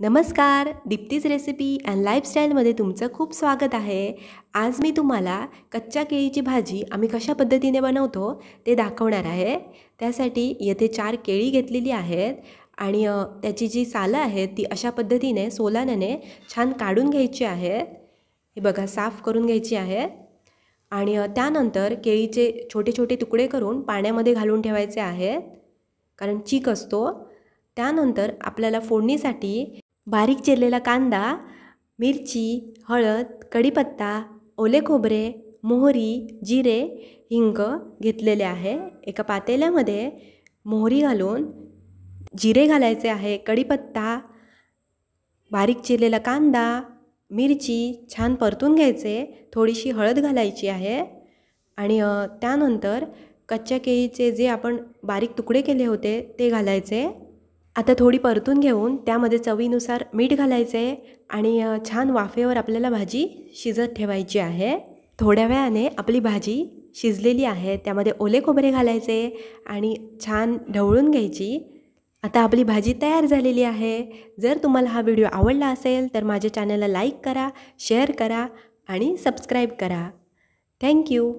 नमस्कार दीप्तीज recipe and लाईफस्टाईलमध्ये तुमचं खूप स्वागत आहे आज मी तुम्हाला कच्च्या केळीची भाजी आम्ही कशा पद्धतीने बनवतो ते दाखवणार आहे त्यासाठी येथे चार केळी घेतलेली आहेत आणि त्याची जी सालं आहेत ती अशा पद्धतीने सोलानाने छान काढून घ्यायची आहे हे बघा साफ करून घ्यायची आहे आणि त्यानंतर केळीचे छोटे छोटे तुकडे करून पाण्यामध्ये घालून ठेवायचे आहेत कारण चीक असतो त्यानंतर आपल्याला फोडणीसाठी बारीक चिरलेला कांदा मिरची हळद कढीपत्ता ओले खोबरे मोहरी जिरे हिंग घेतलेले आहे एका पातेल्यामध्ये मोहरी घालून जिरे घालायचे आहे कढीपत्ता बारीक चिरलेला कांदा मिरची छान परतून घ्यायचे थोडीशी हळद घालायची आहे आणि त्यानंतर कच्च्या केळीचे जे आपण बारीक तुकडे केले होते ते घालायचे आता थोडी परतून घेऊन त्यामध्ये चवीनुसार मीठ घालायचं आहे आणि छान वाफेवर आपल्याला भाजी शिजत ठेवायची आहे थोड्या वेळाने आपली भाजी शिजलेली आहे त्यामध्ये ओले खोबरे घालायचे आणि छान ढवळून घ्यायची आता आपली भाजी तयार झालेली आहे जर तुम्हाला हा व्हिडिओ आवडला असेल तर माझ्या चॅनलला लाईक करा शेअर करा आणि सबस्क्राईब करा थँक्यू